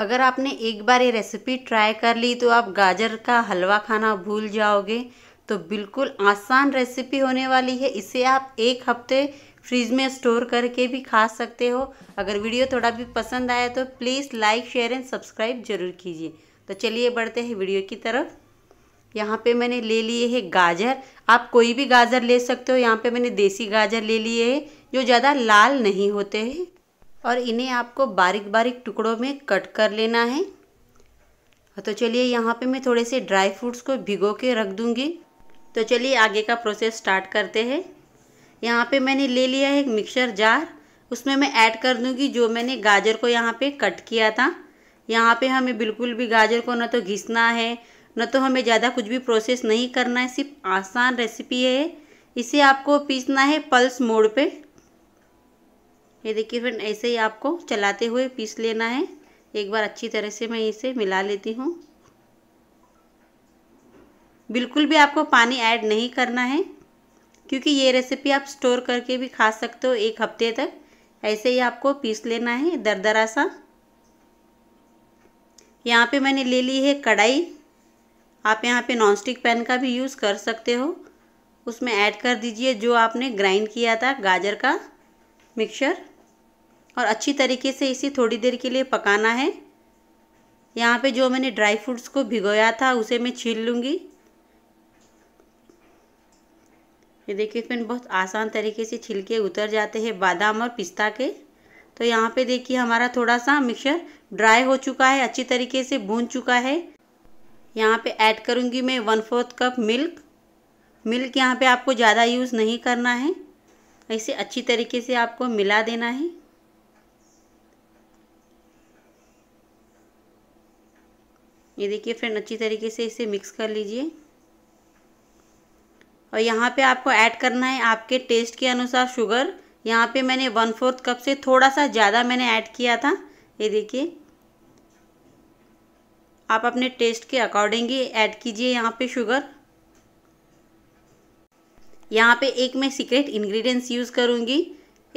अगर आपने एक बार ये रेसिपी ट्राई कर ली तो आप गाजर का हलवा खाना भूल जाओगे तो बिल्कुल आसान रेसिपी होने वाली है इसे आप एक हफ्ते फ्रिज में स्टोर करके भी खा सकते हो अगर वीडियो थोड़ा भी पसंद आया तो please like share and subscribe जरूर कीजिए तो चलिए बढ़ते हैं वीडियो की तरफ यहाँ पे मैंने ले लिए है गाजर आप कोई भी गाजर ले सकते हो यहाँ पे मैंने देसी गाजर ले लिए है जो ज़्यादा लाल नहीं होते हैं और इन्हें आपको बारीक बारीक टुकड़ों में कट कर लेना है तो चलिए यहाँ पे मैं थोड़े से ड्राई फ्रूट्स को भिगो के रख दूँगी तो चलिए आगे का प्रोसेस स्टार्ट करते हैं यहाँ पे मैंने ले लिया है एक मिक्सर जार उसमें मैं ऐड कर दूँगी जो मैंने गाजर को यहाँ पे कट किया था यहाँ पे हमें बिल्कुल भी गाजर को ना तो घिसना है न तो हमें ज़्यादा कुछ भी प्रोसेस नहीं करना है सिर्फ आसान रेसिपी है इसे आपको पीसना है पल्स मोड पर ये देखिए फ्रेंड ऐसे ही आपको चलाते हुए पीस लेना है एक बार अच्छी तरह से मैं इसे मिला लेती हूँ बिल्कुल भी आपको पानी ऐड नहीं करना है क्योंकि ये रेसिपी आप स्टोर करके भी खा सकते हो एक हफ्ते तक ऐसे ही आपको पीस लेना है दरदरा सा यहाँ पे मैंने ले ली है कढ़ाई आप यहाँ पे नॉनस्टिक पैन का भी यूज़ कर सकते हो उसमें ऐड कर दीजिए जो आपने ग्राइंड किया था गाजर का मिक्सर और अच्छी तरीके से इसे थोड़ी देर के लिए पकाना है यहाँ पे जो मैंने ड्राई फ्रूट्स को भिगोया था उसे मैं छील लूँगी ये देखिए फिर बहुत आसान तरीके से छिलके उतर जाते हैं बादाम और पिस्ता के तो यहाँ पे देखिए हमारा थोड़ा सा मिक्सर ड्राई हो चुका है अच्छी तरीके से भून चुका है यहाँ पे ऐड करूँगी मैं one fourth cup milk milk यहाँ पे आपको ज़्यादा यूज़ नहीं करना है ऐसे अच्छी तरीके से आपको मिला देना है ये देखिए फ्रेंड अच्छी तरीके से इसे मिक्स कर लीजिए और यहाँ पे आपको ऐड करना है आपके टेस्ट के अनुसार शुगर यहाँ पे मैंने वन फोर्थ कप से थोड़ा सा ज़्यादा मैंने ऐड किया था ये देखिए आप अपने टेस्ट के अकॉर्डिंग ही ऐड कीजिए यहाँ पे शुगर यहाँ पे एक मैं सीक्रेट इंग्रेडिएंट्स यूज़ करूँगी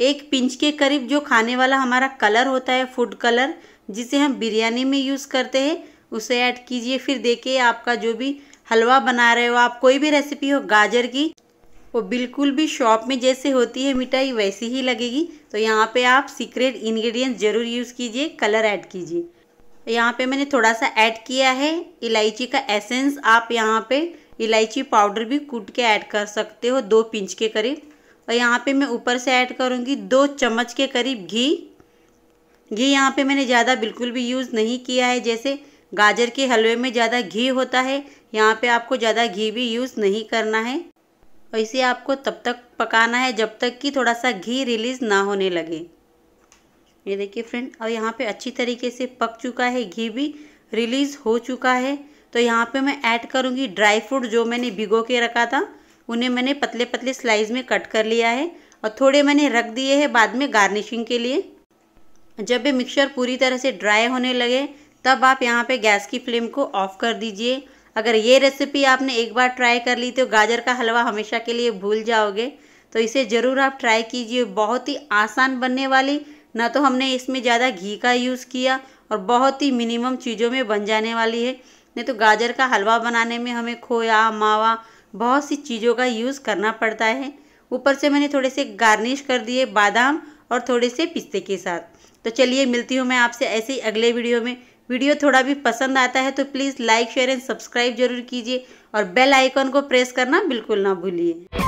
एक पिंच के करीब जो खाने वाला हमारा कलर होता है फूड कलर जिसे हम बिरयानी में यूज़ करते हैं उसे ऐड कीजिए फिर देखिए आपका जो भी हलवा बना रहे हो आप कोई भी रेसिपी हो गाजर की वो बिल्कुल भी शॉप में जैसे होती है मिठाई वैसी ही लगेगी तो यहाँ पे आप सीक्रेट इंग्रेडिएंट्स ज़रूर यूज़ कीजिए कलर ऐड कीजिए यहाँ पे मैंने थोड़ा सा ऐड किया है इलायची का एसेंस आप यहाँ पे इलायची पाउडर भी कूट के ऐड कर सकते हो दो पिंच के करीब और यहाँ पे मैं ऊपर से ऐड करूँगी दो चम्मच के करीब घी घी यहाँ पे मैंने ज़्यादा बिल्कुल भी यूज़ नहीं किया है जैसे गाजर के हलवे में ज़्यादा घी होता है यहाँ पे आपको ज़्यादा घी भी यूज़ नहीं करना है और इसे आपको तब तक पकाना है जब तक कि थोड़ा सा घी रिलीज़ ना होने लगे ये देखिए फ्रेंड और यहाँ पर अच्छी तरीके से पक चुका है घी भी रिलीज़ हो चुका है तो यहाँ पे मैं ऐड करूँगी ड्राई फ्रूट जो मैंने भिगो के रखा था उन्हें मैंने पतले पतले स्लाइस में कट कर लिया है और थोड़े मैंने रख दिए हैं बाद में गार्निशिंग के लिए जब ये मिक्सचर पूरी तरह से ड्राई होने लगे तब आप यहाँ पे गैस की फ्लेम को ऑफ कर दीजिए अगर ये रेसिपी आपने एक बार ट्राई कर ली तो गाजर का हलवा हमेशा के लिए भूल जाओगे तो इसे ज़रूर आप ट्राई कीजिए बहुत ही आसान बनने वाली ना तो हमने इसमें ज़्यादा घी का यूज़ किया और बहुत ही मिनिमम चीज़ों में बन जाने वाली है नहीं तो गाजर का हलवा बनाने में हमें खोया मावा बहुत सी चीज़ों का यूज़ करना पड़ता है ऊपर से मैंने थोड़े से गार्निश कर दिए बादाम और थोड़े से पिस्ते के साथ तो चलिए मिलती हूँ मैं आपसे ऐसे ही अगले वीडियो में वीडियो थोड़ा भी पसंद आता है तो please like share and subscribe जरूर कीजिए और बेल आइकॉन को प्रेस करना बिल्कुल ना भूलिए